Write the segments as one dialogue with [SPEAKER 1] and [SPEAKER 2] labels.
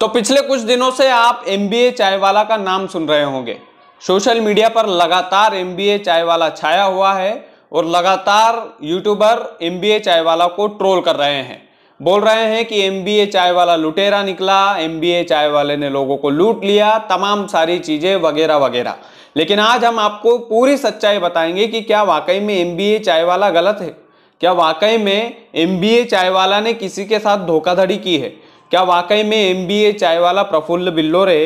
[SPEAKER 1] तो पिछले कुछ दिनों से आप एम बी चायवाला का नाम सुन रहे होंगे सोशल मीडिया पर लगातार एम बी चायवाला छाया हुआ है और लगातार यूट्यूबर एम बी चायवाला को ट्रोल कर रहे हैं बोल रहे हैं कि एम बी चायवाला लुटेरा निकला एम बी चायवाले ने लोगों को लूट लिया तमाम सारी चीज़ें वगैरह वगैरह लेकिन आज हम आपको पूरी सच्चाई बताएंगे कि क्या वाकई में एम बी चायवाला गलत है क्या वाकई में एम बी चायवाला ने किसी के साथ धोखाधड़ी की है क्या वाकई में एम बी ए चाय वाला प्रफुल्ल बिल्लोरे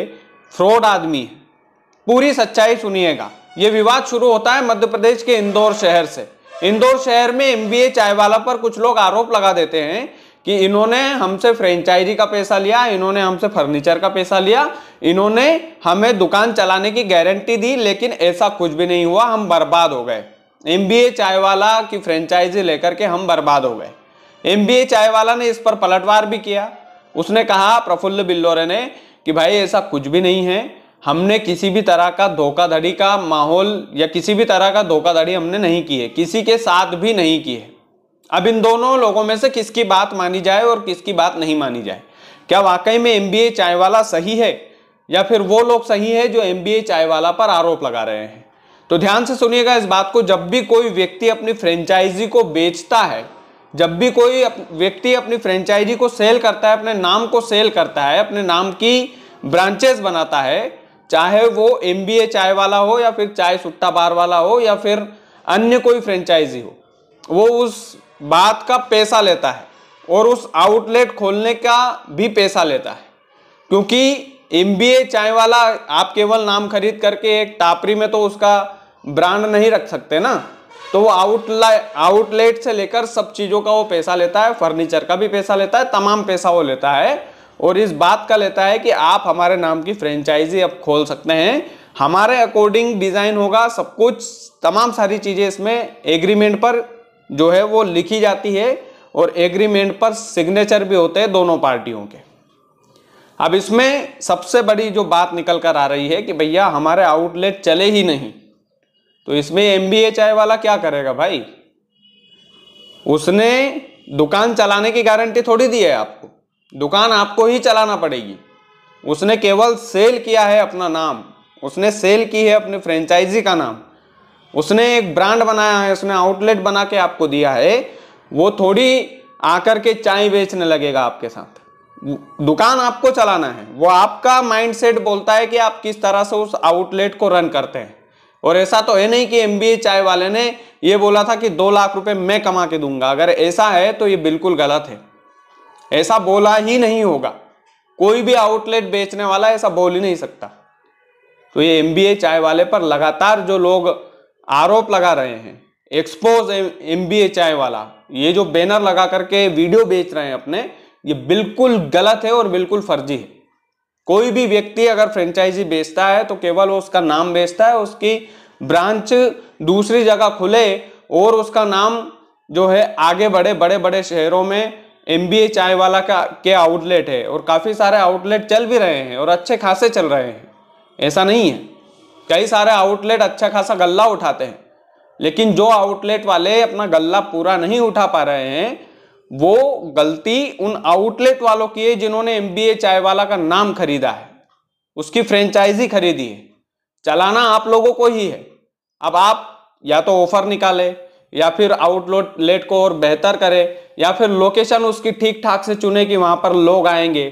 [SPEAKER 1] फ्रॉड आदमी है पूरी सच्चाई सुनिएगा ये विवाद शुरू होता है मध्य प्रदेश के इंदौर शहर से इंदौर शहर में एम बी ए चायवाला पर कुछ लोग आरोप लगा देते हैं कि इन्होंने हमसे फ्रेंचाइजी का पैसा लिया इन्होंने हमसे फर्नीचर का पैसा लिया इन्होंने हमें दुकान चलाने की गारंटी दी लेकिन ऐसा कुछ भी नहीं हुआ हम बर्बाद हो गए एम बी ए चायवाला की फ्रेंचाइजी लेकर के हम बर्बाद हो गए एम बी ए चायवाला ने इस पर पलटवार भी किया उसने कहा प्रफुल्ल बिल्लोरे ने कि भाई ऐसा कुछ भी नहीं है हमने किसी भी तरह का धोखाधड़ी का माहौल या किसी भी तरह का धोखाधड़ी हमने नहीं की है किसी के साथ भी नहीं की है अब इन दोनों लोगों में से किसकी बात मानी जाए और किसकी बात नहीं मानी जाए क्या वाकई में एम बी चाय वाला सही है या फिर वो लोग सही है जो एम बी चाय वाला पर आरोप लगा रहे हैं तो ध्यान से सुनिएगा इस बात को जब भी कोई व्यक्ति अपनी फ्रेंचाइजी को बेचता है जब भी कोई व्यक्ति अपनी फ्रेंचाइजी को सेल करता है अपने नाम को सेल करता है अपने नाम की ब्रांचेस बनाता है चाहे वो एम बी ए चाय वाला हो या फिर चाय सुट्टा बार वाला हो या फिर अन्य कोई फ्रेंचाइजी हो वो उस बात का पैसा लेता है और उस आउटलेट खोलने का भी पैसा लेता है क्योंकि एम बी ए चाय वाला आप केवल नाम खरीद करके एक टापरी में तो उसका ब्रांड नहीं रख सकते ना तो वो आउटला आउटलेट से लेकर सब चीज़ों का वो पैसा लेता है फर्नीचर का भी पैसा लेता है तमाम पैसा वो लेता है और इस बात का लेता है कि आप हमारे नाम की फ्रेंचाइजी अब खोल सकते हैं हमारे अकॉर्डिंग डिज़ाइन होगा सब कुछ तमाम सारी चीज़ें इसमें एग्रीमेंट पर जो है वो लिखी जाती है और एग्रीमेंट पर सिग्नेचर भी होते हैं दोनों पार्टियों के अब इसमें सबसे बड़ी जो बात निकल कर आ रही है कि भैया हमारे आउटलेट चले ही नहीं तो इसमें एम बी ए चाय वाला क्या करेगा भाई उसने दुकान चलाने की गारंटी थोड़ी दी है आपको दुकान आपको ही चलाना पड़ेगी उसने केवल सेल किया है अपना नाम उसने सेल की है अपने फ्रेंचाइजी का नाम उसने एक ब्रांड बनाया है उसने आउटलेट बना के आपको दिया है वो थोड़ी आकर के चाय बेचने लगेगा आपके साथ दुकान आपको चलाना है वो आपका माइंडसेट बोलता है कि आप किस तरह से उस आउटलेट को रन करते हैं और ऐसा तो है नहीं कि एम चाय वाले ने ये बोला था कि दो लाख रुपए मैं कमा के दूंगा अगर ऐसा है तो ये बिल्कुल गलत है ऐसा बोला ही नहीं होगा कोई भी आउटलेट बेचने वाला ऐसा बोल ही नहीं सकता तो ये एम चाय वाले पर लगातार जो लोग आरोप लगा रहे हैं एक्सपोज एम चाय वाला ये जो बैनर लगा करके वीडियो बेच रहे हैं अपने ये बिल्कुल गलत है और बिल्कुल फर्जी है कोई भी व्यक्ति अगर फ्रेंचाइजी बेचता है तो केवल वो उसका नाम बेचता है उसकी ब्रांच दूसरी जगह खुले और उसका नाम जो है आगे बढ़े बड़े बड़े शहरों में एम बी ए चाय वाला का के आउटलेट है और काफ़ी सारे आउटलेट चल भी रहे हैं और अच्छे खासे चल रहे हैं ऐसा नहीं है कई सारे आउटलेट अच्छा खासा गल्ला उठाते हैं लेकिन जो आउटलेट वाले अपना गल्ला पूरा नहीं उठा पा रहे हैं वो गलती उन आउटलेट वालों की है जिन्होंने एमबीए चाय वाला का नाम खरीदा है उसकी फ्रेंचाइजी खरीदी है चलाना आप लोगों को ही है अब आप या तो ऑफर निकाले या फिर आउटलेट लेट को और बेहतर करें या फिर लोकेशन उसकी ठीक ठाक से चुने कि वहां पर लोग आएंगे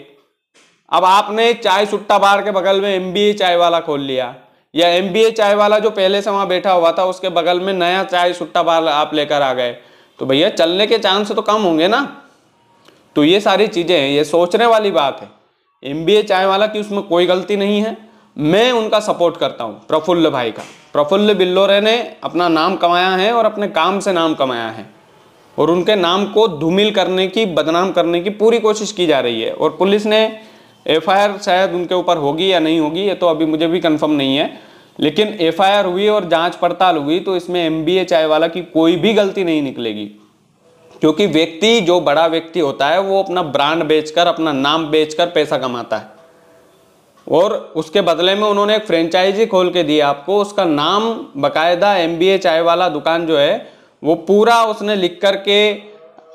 [SPEAKER 1] अब आपने चाय सुट्टा बार के बगल में एम चाय वाला खोल लिया या एम चाय वाला जो पहले से वहां बैठा हुआ था उसके बगल में नया चाय सुट्टा बार आप लेकर आ गए तो भैया चलने के चांस तो कम होंगे ना तो ये सारी चीज़ें ये सोचने वाली बात है एम बी ए चाय वाला की उसमें कोई गलती नहीं है मैं उनका सपोर्ट करता हूँ प्रफुल्ल भाई का प्रफुल्ल बिल्लोरे ने अपना नाम कमाया है और अपने काम से नाम कमाया है और उनके नाम को धूमिल करने की बदनाम करने की पूरी कोशिश की जा रही है और पुलिस ने एफआईआर शायद उनके ऊपर होगी या नहीं होगी ये तो अभी मुझे भी कंफर्म नहीं है लेकिन एफआईआर हुई और जांच पड़ताल हुई तो इसमें एमबीए चाय वाला की कोई भी गलती नहीं निकलेगी क्योंकि व्यक्ति जो बड़ा व्यक्ति होता है वो अपना ब्रांड बेचकर अपना नाम बेचकर पैसा कमाता है और उसके बदले में उन्होंने एक फ्रेंचाइजी खोल के दिया आपको उसका नाम बकायदा एम बी चाय वाला दुकान जो है वो पूरा उसने लिख करके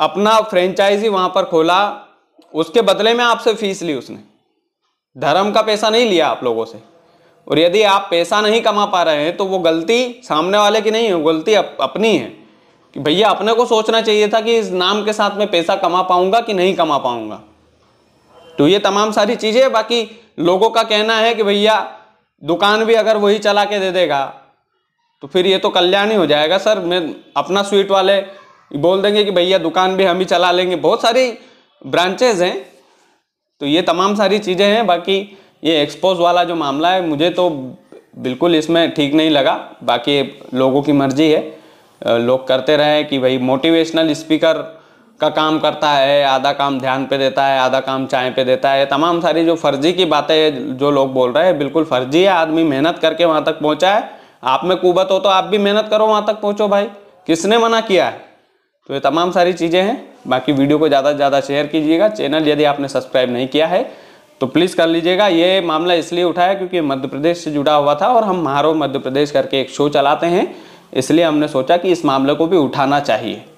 [SPEAKER 1] अपना फ्रेंचाइजी वहाँ पर खोला उसके बदले में आपसे फीस ली उसने धर्म का पैसा नहीं लिया आप लोगों से और यदि आप पैसा नहीं कमा पा रहे हैं तो वो गलती सामने वाले की नहीं है गलती अप, अपनी है कि भैया अपने को सोचना चाहिए था कि इस नाम के साथ मैं पैसा कमा पाऊंगा कि नहीं कमा पाऊंगा तो ये तमाम सारी चीज़ें बाकी लोगों का कहना है कि भैया दुकान भी अगर वही चला के दे देगा तो फिर ये तो कल्याण ही हो जाएगा सर मैं अपना स्वीट वाले बोल देंगे कि भैया दुकान भी हम ही चला लेंगे बहुत सारी ब्रांचेज हैं तो ये तमाम सारी चीज़ें हैं बाकी ये एक्सपोज वाला जो मामला है मुझे तो बिल्कुल इसमें ठीक नहीं लगा बाकी लोगों की मर्जी है लोग करते रहे कि भाई मोटिवेशनल स्पीकर का काम करता है आधा काम ध्यान पे देता है आधा काम चाय पे देता है तमाम सारी जो फर्जी की बातें जो लोग बोल रहे हैं बिल्कुल फर्जी है आदमी मेहनत करके वहाँ तक पहुँचा है आप में कुबत हो तो आप भी मेहनत करो वहाँ तक पहुँचो भाई किसने मना किया है तो ये तमाम सारी चीज़ें हैं बाकी वीडियो को ज़्यादा से ज़्यादा शेयर कीजिएगा चैनल यदि आपने सब्सक्राइब नहीं किया है तो प्लीज़ कर लीजिएगा ये मामला इसलिए उठाया क्योंकि मध्य प्रदेश से जुड़ा हुआ था और हम मारो मध्य प्रदेश करके एक शो चलाते हैं इसलिए हमने सोचा कि इस मामले को भी उठाना चाहिए